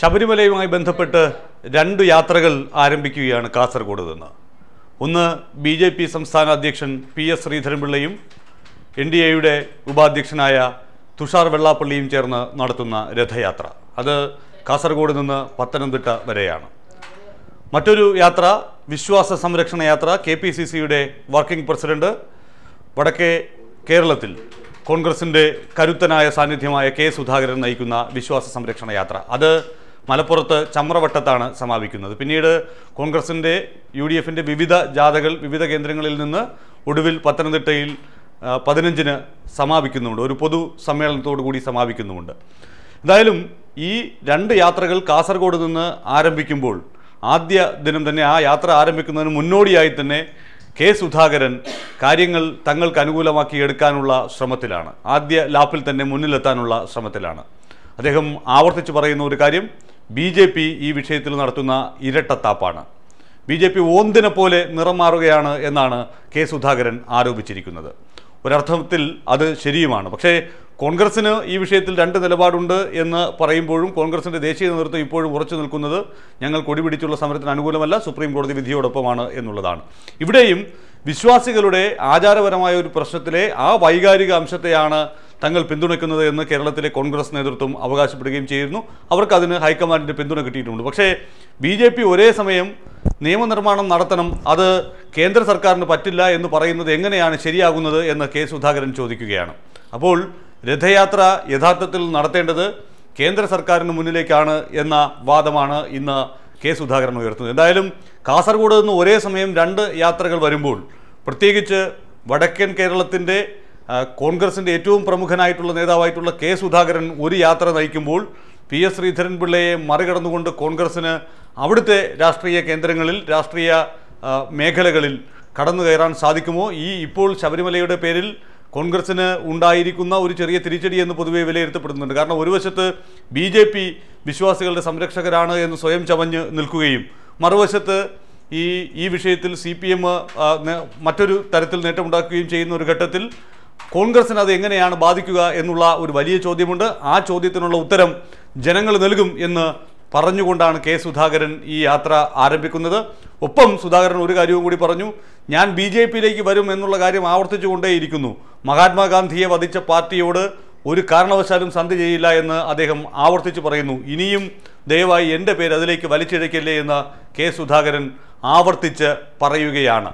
ശബരിമലയുമായി ബന്ധപ്പെട്ട് രണ്ട് യാത്രകൾ ആരംഭിക്കുകയാണ് കാസർഗോഡ് നിന്ന് ഒന്ന് ബി ജെ പി സംസ്ഥാന അധ്യക്ഷൻ പി എസ് ശ്രീധരൻപിള്ളയും എൻ ഡി എയുടെ ഉപാധ്യക്ഷനായ തുഷാർ വെള്ളാപ്പള്ളിയും ചേർന്ന് നടത്തുന്ന രഥയാത്ര അത് കാസർഗോഡ് നിന്ന് പത്തനംതിട്ട വരെയാണ് മറ്റൊരു യാത്ര വിശ്വാസ സംരക്ഷണ യാത്ര കെ പി സി സിയുടെ വർക്കിംഗ് പ്രസിഡന്റ് വടക്കേ കേരളത്തിൽ കോൺഗ്രസിൻ്റെ കരുത്തനായ സാന്നിധ്യമായ കെ സുധാകരൻ നയിക്കുന്ന വിശ്വാസ സംരക്ഷണ യാത്ര അത് മലപ്പുറത്ത് ചമ്രവട്ടത്താണ് സമാപിക്കുന്നത് പിന്നീട് കോൺഗ്രസിൻ്റെ യു ഡി എഫിൻ്റെ വിവിധ ജാഥകൾ വിവിധ കേന്ദ്രങ്ങളിൽ നിന്ന് ഒടുവിൽ പത്തനംതിട്ടയിൽ പതിനഞ്ചിന് സമാപിക്കുന്നുമുണ്ട് ഒരു പൊതു സമ്മേളനത്തോടു കൂടി സമാപിക്കുന്നുമുണ്ട് എന്തായാലും ഈ രണ്ട് യാത്രകൾ കാസർഗോഡ് നിന്ന് ആരംഭിക്കുമ്പോൾ ആദ്യ ദിനം തന്നെ ആ യാത്ര ആരംഭിക്കുന്നതിന് മുന്നോടിയായി തന്നെ കെ സുധാകരൻ കാര്യങ്ങൾ തങ്ങൾക്ക് അനുകൂലമാക്കി എടുക്കാനുള്ള ശ്രമത്തിലാണ് ആദ്യ ലാപ്പിൽ തന്നെ മുന്നിലെത്താനുള്ള ശ്രമത്തിലാണ് അദ്ദേഹം ആവർത്തിച്ച് പറയുന്ന ഒരു കാര്യം ബി ജെ പി ഈ വിഷയത്തിൽ നടത്തുന്ന ഇരട്ടത്താപ്പാണ് ബി ജെ പി ഓന്തിനെ പോലെ നിറം മാറുകയാണ് എന്നാണ് കെ സുധാകരൻ ആരോപിച്ചിരിക്കുന്നത് ഒരർത്ഥത്തിൽ അത് ശരിയുമാണ് പക്ഷേ കോൺഗ്രസ്സിന് ഈ വിഷയത്തിൽ രണ്ട് നിലപാടുണ്ട് എന്ന് പറയുമ്പോഴും കോൺഗ്രസിൻ്റെ ദേശീയ നേതൃത്വം ഇപ്പോഴും ഉറച്ചു നിൽക്കുന്നത് ഞങ്ങൾ കൊടിപിടിച്ചുള്ള സമരത്തിന് അനുകൂലമല്ല സുപ്രീം കോടതി വിധിയോടൊപ്പമാണ് എന്നുള്ളതാണ് ഇവിടെയും വിശ്വാസികളുടെ ആചാരപരമായ ഒരു പ്രശ്നത്തിലെ ആ വൈകാരിക അംശത്തെയാണ് തങ്ങൾ പിന്തുണയ്ക്കുന്നത് എന്ന് കേരളത്തിലെ കോൺഗ്രസ് നേതൃത്വം അവകാശപ്പെടുകയും ചെയ്യുന്നു അവർക്ക് അതിന് ഹൈക്കമാൻഡിൻ്റെ പിന്തുണ കിട്ടിയിട്ടുണ്ട് പക്ഷേ ബി ജെ പി ഒരേ സമയം നിയമനിർമ്മാണം നടത്തണം അത് കേന്ദ്ര സർക്കാരിന് പറ്റില്ല എന്ന് പറയുന്നത് എങ്ങനെയാണ് ശരിയാകുന്നത് എന്ന് കെ സുധാകരൻ ചോദിക്കുകയാണ് അപ്പോൾ രഥയാത്ര യഥാർത്ഥത്തിൽ നടത്തേണ്ടത് കേന്ദ്ര സർക്കാരിന് മുന്നിലേക്കാണ് എന്ന വാദമാണ് ഇന്ന് കെ സുധാകരൻ ഉയർത്തുന്നത് എന്തായാലും കാസർഗോഡ് നിന്ന് ഒരേ സമയം രണ്ട് യാത്രകൾ വരുമ്പോൾ പ്രത്യേകിച്ച് വടക്കൻ കേരളത്തിൻ്റെ കോൺഗ്രസിൻ്റെ ഏറ്റവും പ്രമുഖനായിട്ടുള്ള നേതാവായിട്ടുള്ള കെ സുധാകരൻ ഒരു യാത്ര നയിക്കുമ്പോൾ പി എസ് ശ്രീധരൻപിള്ളയെ മറികടന്നുകൊണ്ട് കോൺഗ്രസ്സിന് അവിടുത്തെ രാഷ്ട്രീയ കേന്ദ്രങ്ങളിൽ രാഷ്ട്രീയ മേഖലകളിൽ കടന്നു കയറാൻ സാധിക്കുമോ ഈ ഇപ്പോൾ ശബരിമലയുടെ പേരിൽ കോൺഗ്രസ്സിന് ഉണ്ടായിരിക്കുന്ന ഒരു ചെറിയ തിരിച്ചടി എന്ന് പൊതുവെ വിലയിരുത്തപ്പെടുന്നുണ്ട് കാരണം ഒരു വശത്ത് ബി ജെ പി വിശ്വാസികളുടെ സംരക്ഷകരാണ് എന്ന് സ്വയം ചമഞ്ഞ് നിൽക്കുകയും മറുവശത്ത് ഈ ഈ വിഷയത്തിൽ സി പി എം മറ്റൊരു തരത്തിൽ നേട്ടമുണ്ടാക്കുകയും ചെയ്യുന്ന ഒരു ഘട്ടത്തിൽ കോൺഗ്രസിന് അത് എങ്ങനെയാണ് ബാധിക്കുക എന്നുള്ള ഒരു വലിയ ചോദ്യമുണ്ട് ആ ചോദ്യത്തിനുള്ള ഉത്തരം ജനങ്ങൾ നൽകും എന്ന് പറഞ്ഞുകൊണ്ടാണ് കെ സുധാകരൻ ഈ യാത്ര ആരംഭിക്കുന്നത് ഒപ്പം സുധാകരൻ ഒരു കാര്യവും കൂടി പറഞ്ഞു ഞാൻ ബി ജെ പിയിലേക്ക് വരും എന്നുള്ള കാര്യം ആവർത്തിച്ചുകൊണ്ടേയിരിക്കുന്നു മഹാത്മാഗാന്ധിയെ വധിച്ച പാർട്ടിയോട് ഒരു കാരണവശാലും സന്ധി ചെയ്യില്ല എന്ന് അദ്ദേഹം ആവർത്തിച്ച് പറയുന്നു ഇനിയും ദയവായി എൻ്റെ പേര് അതിലേക്ക് വലിച്ചിഴയ്ക്കല്ലേ എന്ന് കെ സുധാകരൻ ആവർത്തിച്ച് പറയുകയാണ്